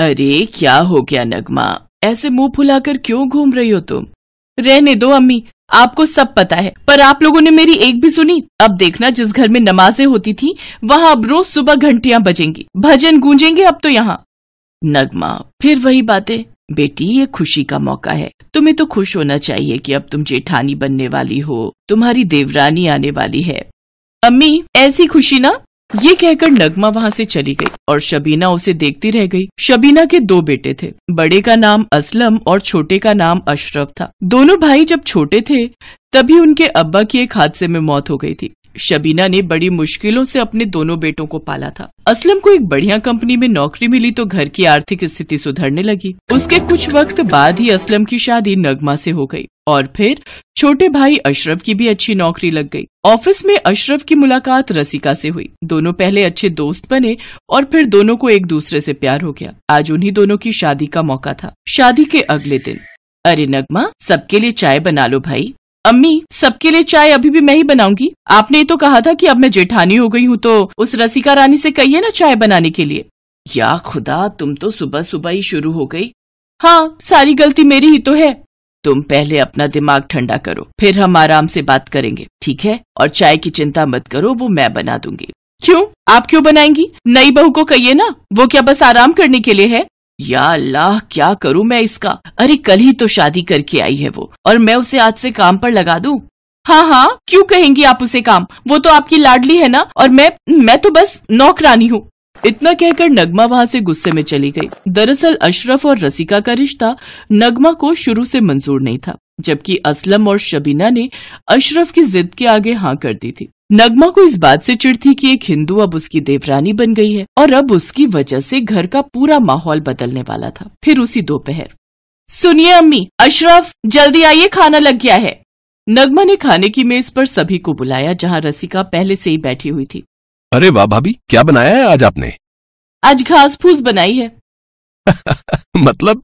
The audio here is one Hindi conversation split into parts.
अरे क्या हो गया नगमा ऐसे मुंह फुलाकर क्यों घूम रही हो तुम रहने दो अम्मी आपको सब पता है पर आप लोगों ने मेरी एक भी सुनी अब देखना जिस घर में नमाजें होती थी वहाँ अब रोज सुबह घंटिया बजेंगी भजन गूंजेंगे अब तो यहाँ नगमा फिर वही बातें बेटी ये खुशी का मौका है तुम्हें तो खुश होना चाहिए कि अब तुम जेठानी बनने वाली हो तुम्हारी देवरानी आने वाली है अम्मी ऐसी खुशी ना ये कहकर नगमा वहाँ से चली गई और शबीना उसे देखती रह गई शबीना के दो बेटे थे बड़े का नाम असलम और छोटे का नाम अशरफ था दोनों भाई जब छोटे थे तभी उनके अब्बा की एक हादसे में मौत हो गई थी शबीना ने बड़ी मुश्किलों से अपने दोनों बेटों को पाला था असलम को एक बढ़िया कंपनी में नौकरी मिली तो घर की आर्थिक स्थिति सुधरने लगी उसके कुछ वक्त बाद ही असलम की शादी नगमा से हो गई और फिर छोटे भाई अशरफ की भी अच्छी नौकरी लग गई ऑफिस में अशरफ की मुलाकात रसिका से हुई दोनों पहले अच्छे दोस्त बने और फिर दोनों को एक दूसरे से प्यार हो गया आज उन्ही दोनों की शादी का मौका था शादी के अगले दिन अरे नगमा सबके लिए चाय बना लो भाई अम्मी सबके लिए चाय अभी भी मैं ही बनाऊंगी आपने तो कहा था कि अब मैं जेठानी हो गई हूँ तो उस रसिका रानी से कहिए ना चाय बनाने के लिए या खुदा तुम तो सुबह सुबह ही शुरू हो गई हाँ सारी गलती मेरी ही तो है तुम पहले अपना दिमाग ठंडा करो फिर हम आराम से बात करेंगे ठीक है और चाय की चिंता मत करो वो मैं बना दूंगी क्यों आप क्यों बनाएंगी नई बहू को कहिए ना वो क्या बस आराम करने के लिए है या अल्लाह क्या करूं मैं इसका अरे कल ही तो शादी करके आई है वो और मैं उसे आज से काम पर लगा दूं हाँ हाँ क्यों कहेंगी आप उसे काम वो तो आपकी लाडली है ना और मैं मैं तो बस नौकरानी हूँ इतना कहकर नगमा वहाँ से गुस्से में चली गई दरअसल अशरफ और रसिका का रिश्ता नगमा को शुरू से मंजूर नहीं था जबकि असलम और शबीना ने अशरफ की जिद के आगे हाँ कर दी थी नगमा को इस बात से चिड़ थी कि एक हिंदू अब उसकी देवरानी बन गई है और अब उसकी वजह से घर का पूरा माहौल बदलने वाला था फिर उसी दोपहर सुनिए अम्मी अशरफ जल्दी आइए खाना लग गया है नगमा ने खाने की मेज पर सभी को बुलाया जहां रसिका पहले से ही बैठी हुई थी अरे वाह भाभी क्या बनाया है आज आपने आज घास फूस बनाई है मतलब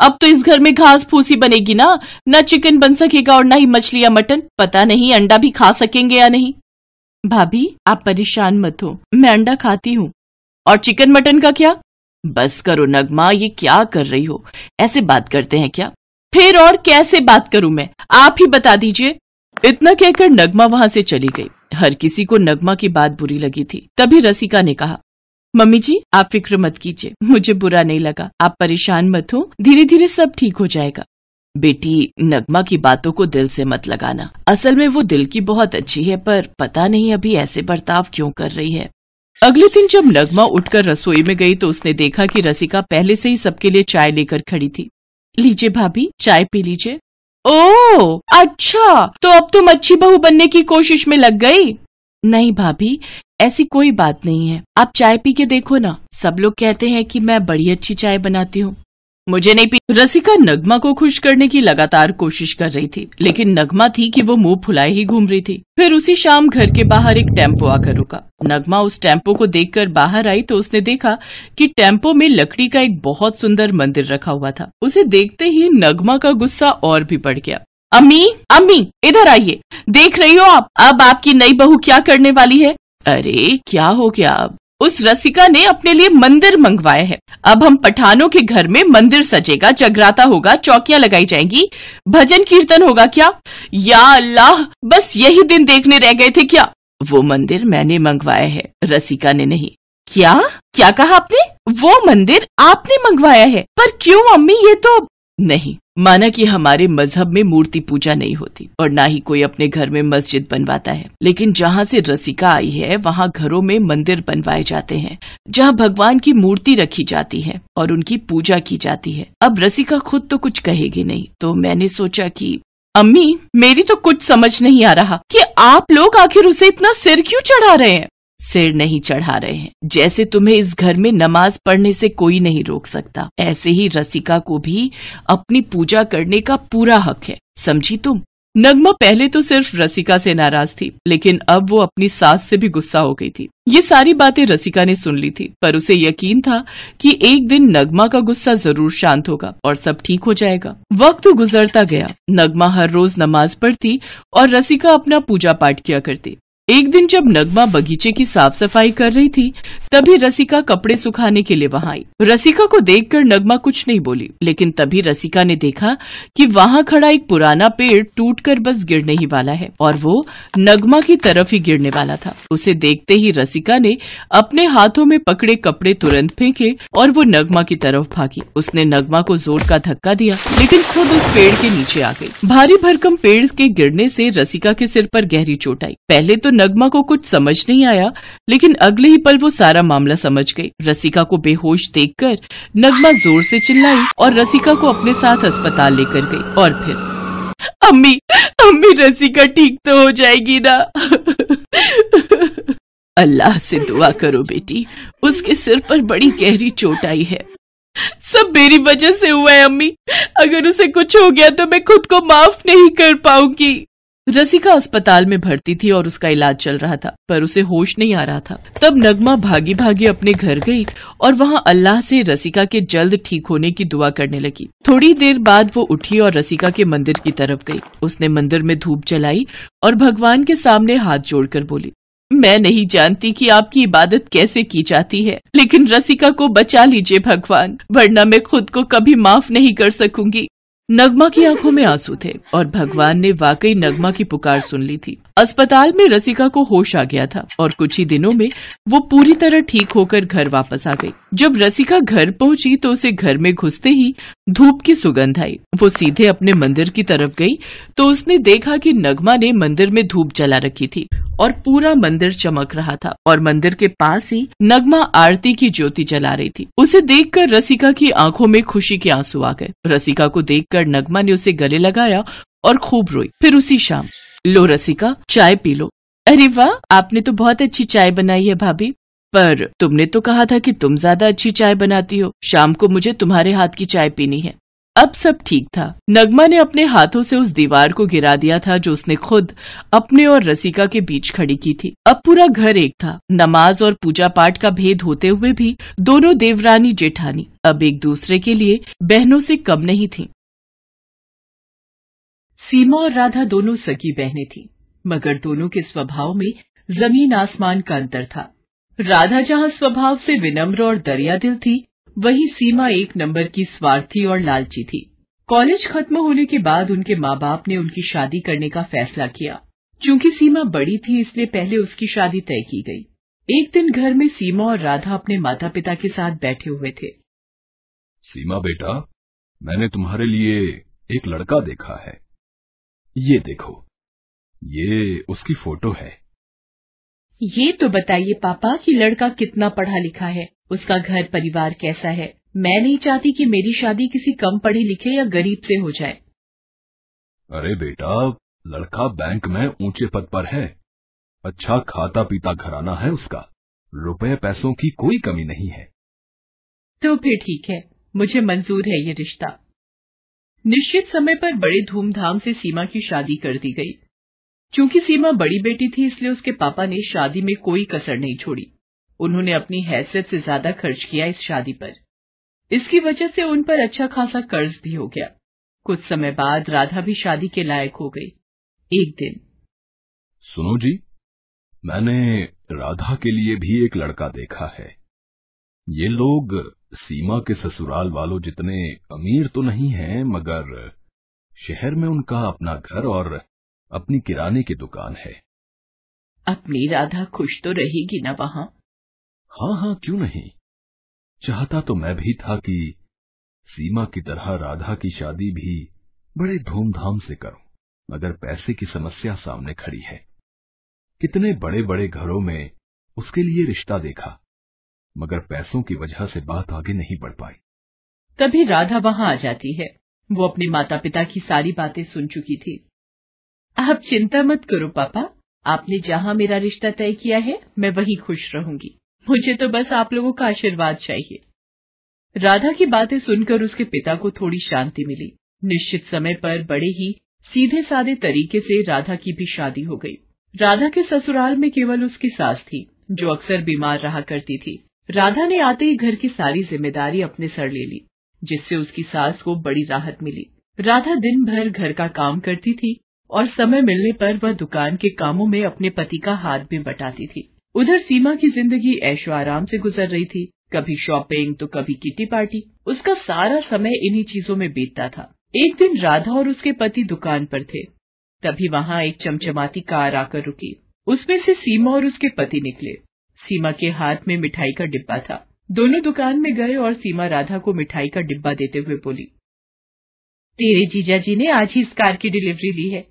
अब तो इस घर में घास फूस ही बनेगी ना ना चिकन बन सकेगा और ना ही मछली या मटन पता नहीं अंडा भी खा सकेंगे या नहीं भाभी आप परेशान मत हो मैं अंडा खाती हूँ और चिकन मटन का क्या बस करो नगमा ये क्या कर रही हो ऐसे बात करते हैं क्या फिर और कैसे बात करूं मैं आप ही बता दीजिए इतना कहकर नगमा वहां से चली गई हर किसी को नगमा की बात बुरी लगी थी तभी रसिका ने कहा मम्मी जी आप फिक्र मत कीजिए मुझे बुरा नहीं लगा आप परेशान मत हो धीरे धीरे सब ठीक हो जाएगा बेटी नगमा की बातों को दिल से मत लगाना असल में वो दिल की बहुत अच्छी है पर पता नहीं अभी ऐसे बर्ताव क्यों कर रही है अगले दिन जब नगमा उठकर रसोई में गई तो उसने देखा कि रसिका पहले से ही सबके लिए चाय लेकर खड़ी थी लीजिए भाभी चाय पी लीजिए ओ अच्छा तो अब तुम तो अच्छी बहू बनने की कोशिश में लग गई नहीं भाभी ऐसी कोई बात नहीं है आप चाय पी के देखो ना सब लोग कहते हैं कि मैं बड़ी अच्छी चाय बनाती हूँ मुझे नहीं पी रसिका नगमा को खुश करने की लगातार कोशिश कर रही थी लेकिन नगमा थी कि वो मुंह फुलाए ही घूम रही थी फिर उसी शाम घर के बाहर एक टेम्पो आकर रुका नगमा उस टेम्पो को देखकर बाहर आई तो उसने देखा कि टेम्पो में लकड़ी का एक बहुत सुंदर मंदिर रखा हुआ था उसे देखते ही नगमा का गुस्सा और भी बढ़ गया अम्मी अम्मी इधर आइये देख रही हो आप अब आपकी नई बहू क्या करने वाली है अरे क्या हो गया अब उस रसिका ने अपने लिए मंदिर मंगवाए हैं अब हम पठानों के घर में मंदिर सजेगा जगराता होगा चौकियां लगाई जाएंगी भजन कीर्तन होगा क्या या अल्लाह बस यही दिन देखने रह गए थे क्या वो मंदिर मैंने मंगवाया है रसिका ने नहीं क्या क्या कहा आपने वो मंदिर आपने मंगवाया है पर क्यों अम्मी ये तो नहीं माना कि हमारे मजहब में मूर्ति पूजा नहीं होती और ना ही कोई अपने घर में मस्जिद बनवाता है लेकिन जहाँ से रसिका आई है वहाँ घरों में मंदिर बनवाए जाते हैं जहाँ भगवान की मूर्ति रखी जाती है और उनकी पूजा की जाती है अब रसिका खुद तो कुछ कहेगी नहीं तो मैंने सोचा की अम्मी मेरी तो कुछ समझ नहीं आ रहा कि आप लोग आखिर उसे इतना सिर क्यों चढ़ा रहे हैं सिर नहीं चढ़ा रहे हैं जैसे तुम्हें इस घर में नमाज पढ़ने से कोई नहीं रोक सकता ऐसे ही रसिका को भी अपनी पूजा करने का पूरा हक है समझी तुम नगमा पहले तो सिर्फ रसिका से नाराज थी लेकिन अब वो अपनी सास से भी गुस्सा हो गई थी ये सारी बातें रसिका ने सुन ली थी पर उसे यकीन था कि एक दिन नगमा का गुस्सा जरूर शांत होगा और सब ठीक हो जाएगा वक्त गुजरता गया नगमा हर रोज नमाज पढ़ती और रसिका अपना पूजा पाठ किया करती एक दिन जब नगमा बगीचे की साफ सफाई कर रही थी तभी रसिका कपड़े सुखाने के लिए वहाँ आई रसिका को देखकर नगमा कुछ नहीं बोली लेकिन तभी रसिका ने देखा कि वहाँ खड़ा एक पुराना पेड़ टूटकर बस गिरने ही वाला है और वो नगमा की तरफ ही गिरने वाला था उसे देखते ही रसिका ने अपने हाथों में पकड़े कपड़े तुरंत फेंके और वो नगमा की तरफ भागी उसने नगमा को जोर का धक्का दिया लेकिन खुद उस पेड़ के नीचे आ गयी भारी भरकम पेड़ के गिरने ऐसी रसिका के सिर आरोप गहरी चोट आई पहले तो नगमा को कुछ समझ नहीं आया लेकिन अगले ही पल वो सारा मामला समझ गई रसिका को बेहोश देखकर नगमा जोर से चिल्लाई और रसिका को अपने साथ अस्पताल लेकर गई और फिर अम्मी अम्मी रसिका ठीक तो हो जाएगी ना अल्लाह से दुआ करो बेटी उसके सिर पर बड़ी गहरी चोट आई है सब मेरी वजह से हुआ है अम्मी अगर उसे कुछ हो गया तो मैं खुद को माफ नहीं कर पाऊंगी रसिका अस्पताल में भर्ती थी और उसका इलाज चल रहा था पर उसे होश नहीं आ रहा था तब नगमा भागी भागी अपने घर गई और वहाँ अल्लाह से रसिका के जल्द ठीक होने की दुआ करने लगी थोड़ी देर बाद वो उठी और रसिका के मंदिर की तरफ गई उसने मंदिर में धूप जलाई और भगवान के सामने हाथ जोड़कर बोली मैं नहीं जानती कि आपकी इबादत कैसे की जाती है लेकिन रसिका को बचा लीजिए भगवान वरना मैं खुद को कभी माफ नहीं कर सकूंगी नगमा की आंखों में आंसू थे और भगवान ने वाकई नगमा की पुकार सुन ली थी अस्पताल में रसिका को होश आ गया था और कुछ ही दिनों में वो पूरी तरह ठीक होकर घर वापस आ गई जब रसिका घर पहुंची तो उसे घर में घुसते ही धूप की सुगंध आई वो सीधे अपने मंदिर की तरफ गई तो उसने देखा कि नगमा ने मंदिर में धूप जला रखी थी और पूरा मंदिर चमक रहा था और मंदिर के पास ही नगमा आरती की ज्योति जला रही थी उसे देखकर रसिका की आंखों में खुशी के आंसू आ गए रसिका को देख नगमा ने उसे गले लगाया और खूब रोई फिर उसी शाम लो रसिका चाय पी लो अरे वाह आपने तो बहुत अच्छी चाय बनाई है भाभी पर तुमने तो कहा था कि तुम ज्यादा अच्छी चाय बनाती हो शाम को मुझे तुम्हारे हाथ की चाय पीनी है अब सब ठीक था नगमा ने अपने हाथों से उस दीवार को गिरा दिया था जो उसने खुद अपने और रसिका के बीच खड़ी की थी अब पूरा घर एक था नमाज और पूजा पाठ का भेद होते हुए भी दोनों देवरानी जेठानी अब एक दूसरे के लिए बहनों से कम नहीं थी सीमा और राधा दोनों सगी बहनें थीं, मगर दोनों के स्वभाव में जमीन आसमान का अंतर था राधा जहां स्वभाव से विनम्र और दरिया दिल थी वही सीमा एक नंबर की स्वार्थी और लालची थी कॉलेज खत्म होने के बाद उनके माँ बाप ने उनकी शादी करने का फैसला किया चूंकि सीमा बड़ी थी इसलिए पहले उसकी शादी तय की गई एक दिन घर में सीमा और राधा अपने माता पिता के साथ बैठे हुए थे सीमा बेटा मैंने तुम्हारे लिए एक लड़का देखा है ये देखो ये उसकी फोटो है ये तो बताइए पापा कि लड़का कितना पढ़ा लिखा है उसका घर परिवार कैसा है मैं नहीं चाहती कि मेरी शादी किसी कम पढ़े लिखे या गरीब से हो जाए अरे बेटा लड़का बैंक में ऊंचे पद पर है अच्छा खाता पीता घराना है उसका रुपए पैसों की कोई कमी नहीं है तो फिर ठीक है मुझे मंजूर है ये रिश्ता निश्चित समय पर बड़े धूमधाम से सीमा की शादी कर दी गई क्योंकि सीमा बड़ी बेटी थी इसलिए उसके पापा ने शादी में कोई कसर नहीं छोड़ी उन्होंने अपनी हैसियत से ज्यादा खर्च किया इस शादी पर इसकी वजह से उन पर अच्छा खासा कर्ज भी हो गया कुछ समय बाद राधा भी शादी के लायक हो गई एक दिन सुनो जी मैंने राधा के लिए भी एक लड़का देखा है ये लोग सीमा के ससुराल वालों जितने अमीर तो नहीं हैं मगर शहर में उनका अपना घर और अपनी किराने की दुकान है अपनी राधा खुश तो रहेगी ना वहां हाँ हाँ क्यों नहीं चाहता तो मैं भी था कि सीमा की तरह राधा की शादी भी बड़े धूमधाम से करूं मगर पैसे की समस्या सामने खड़ी है कितने बड़े बड़े घरों में उसके लिए रिश्ता देखा मगर पैसों की वजह से बात आगे नहीं बढ़ पाई तभी राधा वहां आ जाती है वो अपने माता पिता की सारी बातें सुन चुकी थी आप चिंता मत करो पापा आपने जहाँ मेरा रिश्ता तय किया है मैं वही खुश रहूंगी मुझे तो बस आप लोगों का आशीर्वाद चाहिए राधा की बातें सुनकर उसके पिता को थोड़ी शांति मिली निश्चित समय पर बड़े ही सीधे साधे तरीके से राधा की भी शादी हो गई राधा के ससुराल में केवल उसकी सास थी जो अक्सर बीमार रहा करती थी राधा ने आते ही घर की सारी जिम्मेदारी अपने सर ले ली जिससे उसकी सास को बड़ी राहत मिली राधा दिन भर घर का काम करती थी और समय मिलने पर वह दुकान के कामों में अपने पति का हाथ भी बटाती थी उधर सीमा की जिंदगी ऐशो आराम से गुजर रही थी कभी शॉपिंग तो कभी किटी पार्टी उसका सारा समय इन्हीं चीजों में बीतता था एक दिन राधा और उसके पति दुकान पर थे तभी वहाँ एक चमचमाती कार आकर रुकी उसमें से सीमा और उसके पति निकले सीमा के हाथ में मिठाई का डिब्बा था दोनों दुकान में गए और सीमा राधा को मिठाई का डिब्बा देते हुए बोली तेरे जीजा जी ने आज ही इस कार की डिलीवरी ली है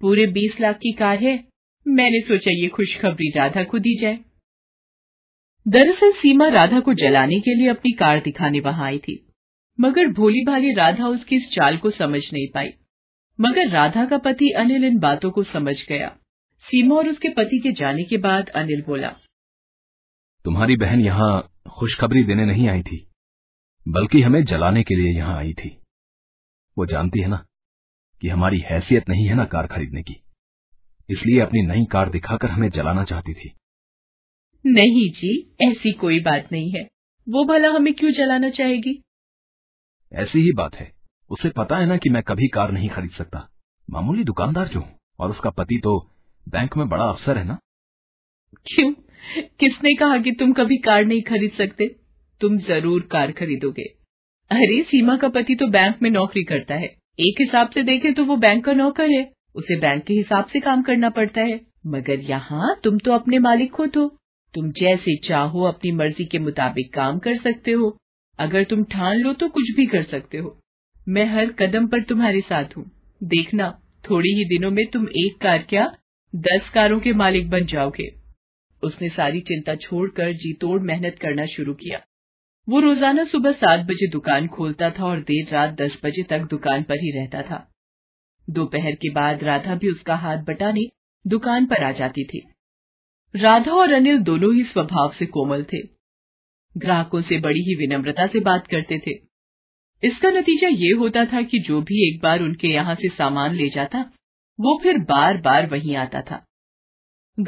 पूरे बीस लाख की कार है मैंने सोचा ये खुशखबरी राधा को दी जाए दरअसल सीमा राधा को जलाने के लिए अपनी कार दिखाने वहां आई थी मगर भोली भाली राधा उसकी इस चाल को समझ नहीं पाई मगर राधा का पति अनिल इन बातों को समझ गया सीमा और उसके पति के जाने के बाद अनिल बोला तुम्हारी बहन यहाँ खुशखबरी देने नहीं आई थी बल्कि हमें जलाने के लिए यहाँ आई थी वो जानती है ना कि हमारी हैसियत नहीं है ना कार खरीदने की इसलिए अपनी नई कार दिखाकर हमें जलाना चाहती थी नहीं जी ऐसी कोई बात नहीं है वो भला हमें क्यों जलाना चाहेगी ऐसी ही बात है उसे पता है ना कि मैं कभी कार नहीं खरीद सकता मामूली दुकानदार जो हूँ और उसका पति तो बैंक में बड़ा अफसर है ना क्यों किसने कहा कि तुम कभी कार नहीं खरीद सकते तुम जरूर कार खरीदोगे अरे सीमा का पति तो बैंक में नौकरी करता है एक हिसाब से देखें तो वो बैंक का नौकर है उसे बैंक के हिसाब से काम करना पड़ता है मगर यहाँ तुम तो अपने मालिक हो तो तुम जैसे चाहो अपनी मर्जी के मुताबिक काम कर सकते हो अगर तुम ठान लो तो कुछ भी कर सकते हो मैं हर कदम पर तुम्हारे साथ हूँ देखना थोड़ी ही दिनों में तुम एक कार क्या दस कारों के मालिक बन जाओगे उसने सारी चिंता छोड़कर जी तोड़ मेहनत करना शुरू किया वो रोजाना सुबह सात बजे दुकान खोलता था और देर रात दस बजे तक दुकान पर ही रहता था दोपहर के बाद राधा भी उसका हाथ बटाने दुकान पर आ जाती थी राधा और अनिल दोनों ही स्वभाव से कोमल थे ग्राहकों से बड़ी ही विनम्रता से बात करते थे इसका नतीजा ये होता था कि जो भी एक बार उनके यहाँ से सामान ले जाता वो फिर बार बार वहीं आता था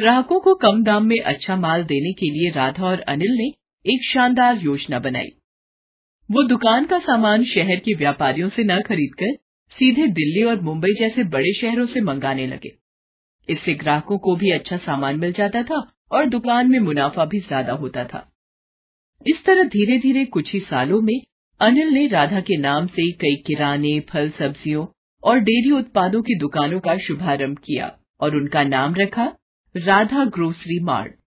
ग्राहकों को कम दाम में अच्छा माल देने के लिए राधा और अनिल ने एक शानदार योजना बनाई वो दुकान का सामान शहर के व्यापारियों से न खरीदकर सीधे दिल्ली और मुंबई जैसे बड़े शहरों से मंगाने लगे इससे ग्राहकों को भी अच्छा सामान मिल जाता था और दुकान में मुनाफा भी ज्यादा होता था इस तरह धीरे धीरे कुछ ही सालों में अनिल ने राधा के नाम से कई किराने फल सब्जियों और डेयरी उत्पादों की दुकानों का शुभारंभ किया और उनका नाम रखा राधा ग्रोसरी मार्ट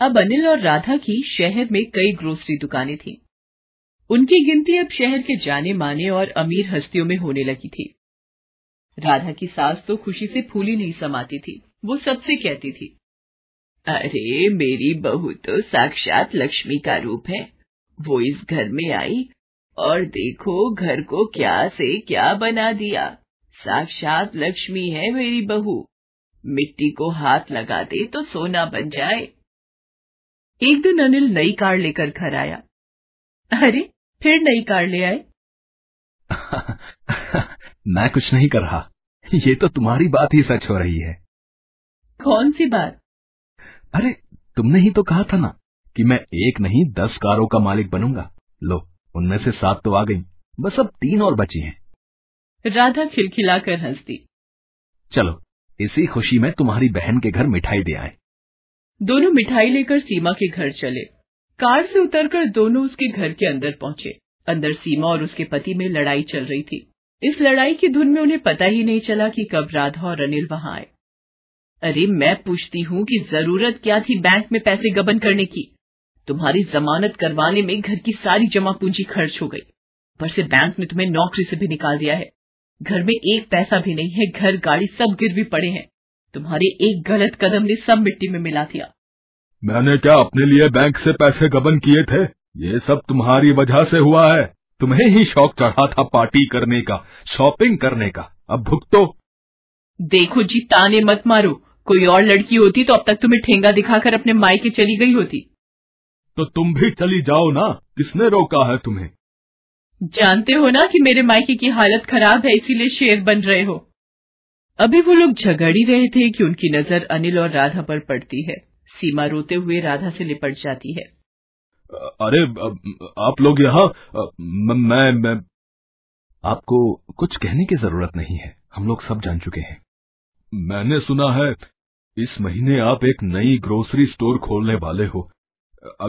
अब अनिल और राधा की शहर में कई ग्रोसरी दुकानें थीं। उनकी गिनती अब शहर के जाने माने और अमीर हस्तियों में होने लगी थी राधा की सास तो खुशी से फूली नहीं समाती थी वो सबसे कहती थी अरे मेरी बहू तो साक्षात लक्ष्मी का रूप है वो इस घर में आई और देखो घर को क्या से क्या बना दिया साक्षात लक्ष्मी है मेरी बहू मिट्टी को हाथ लगा दे तो सोना बन जाए एक दिन अनिल नई कार लेकर घर आया अरे फिर नई कार ले आए मैं कुछ नहीं कर रहा ये तो तुम्हारी बात ही सच हो रही है कौन सी बात अरे तुमने ही तो कहा था ना कि मैं एक नहीं दस कारों का मालिक बनूंगा लो उनमें से सात तो आ गई बस अब तीन और बची हैं राधा खिलखिलाकर हंसती चलो इसी खुशी में तुम्हारी बहन के घर मिठाई दे आए दोनों मिठाई लेकर सीमा के घर चले कार से उतरकर दोनों उसके घर के अंदर पहुंचे अंदर सीमा और उसके पति में लड़ाई चल रही थी इस लड़ाई की धुन में उन्हें पता ही नहीं चला कि कब राधा और अनिल वहां आए अरे मैं पूछती हूँ कि जरूरत क्या थी बैंक में पैसे गबन करने की तुम्हारी जमानत करवाने में घर की सारी जमा पूंजी खर्च हो गई पर से बैंक ने तुम्हें नौकरी से भी निकाल दिया है घर में एक पैसा भी नहीं है घर गाड़ी सब भी पड़े हैं तुम्हारे एक गलत कदम ने सब मिट्टी में मिला दिया मैंने क्या अपने लिए बैंक से पैसे गबन किए थे ये सब तुम्हारी वजह से हुआ है तुम्हें ही शौक चढ़ा था पार्टी करने का शॉपिंग करने का अब भुगतो देखो जी ताने मत मारो कोई और लड़की होती तो अब तक तुम्हें ठेंगा दिखाकर अपने मायके चली गई होती तो तुम भी चली जाओ ना किसने रोका है तुम्हें जानते हो ना कि मेरे मायके की हालत खराब है इसीलिए शेर बन रहे हो अभी वो लोग झगड़ ही रहे थे कि उनकी नजर अनिल और राधा पर पड़ती है सीमा रोते हुए राधा से लिपट जाती है अरे आप लोग यहाँ मैं मैं आपको कुछ कहने की जरूरत नहीं है हम लोग सब जान चुके हैं मैंने सुना है इस महीने आप एक नई ग्रोसरी स्टोर खोलने वाले हो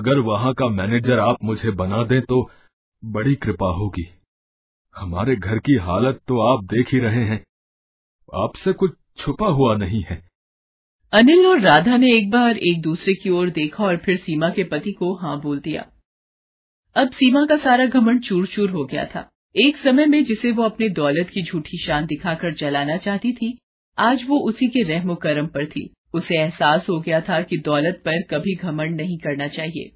अगर वहाँ का मैनेजर आप मुझे बना दें तो बड़ी कृपा होगी हमारे घर की हालत तो आप देख ही रहे हैं आपसे कुछ छुपा हुआ नहीं है अनिल और राधा ने एक बार एक दूसरे की ओर देखा और फिर सीमा के पति को हाँ बोल दिया अब सीमा का सारा घमंड चूर चूर हो गया था एक समय में जिसे वो अपने दौलत की झूठी शान दिखाकर जलाना चाहती थी आज वो उसी के रहमो करम पर थी उसे एहसास हो गया था कि दौलत पर कभी घमंड नहीं करना चाहिए